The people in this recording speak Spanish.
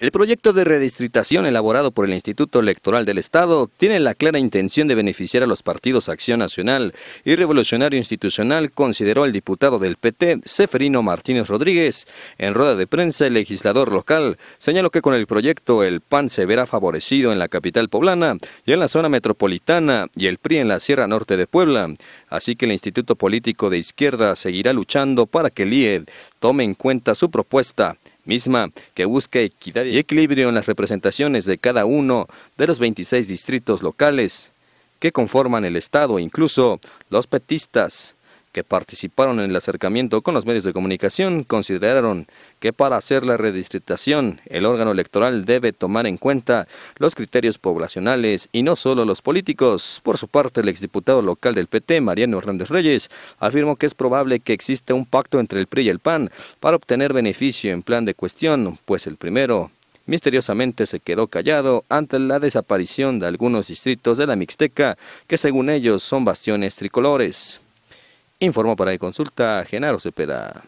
El proyecto de redistritación elaborado por el Instituto Electoral del Estado tiene la clara intención de beneficiar a los partidos Acción Nacional y Revolucionario Institucional, consideró el diputado del PT, Seferino Martínez Rodríguez. En rueda de prensa, el legislador local señaló que con el proyecto el PAN se verá favorecido en la capital poblana y en la zona metropolitana y el PRI en la Sierra Norte de Puebla. Así que el Instituto Político de Izquierda seguirá luchando para que el IED tome en cuenta su propuesta misma que busca equidad y equilibrio en las representaciones de cada uno de los 26 distritos locales que conforman el Estado, incluso los petistas, que participaron en el acercamiento con los medios de comunicación consideraron que para hacer la redistribución el órgano electoral debe tomar en cuenta los criterios poblacionales y no solo los políticos. Por su parte, el exdiputado local del PT, Mariano Hernández Reyes, afirmó que es probable que exista un pacto entre el PRI y el PAN para obtener beneficio en plan de cuestión, pues el primero misteriosamente se quedó callado ante la desaparición de algunos distritos de la Mixteca que según ellos son bastiones tricolores. Informó para consulta Genaro Cepeda.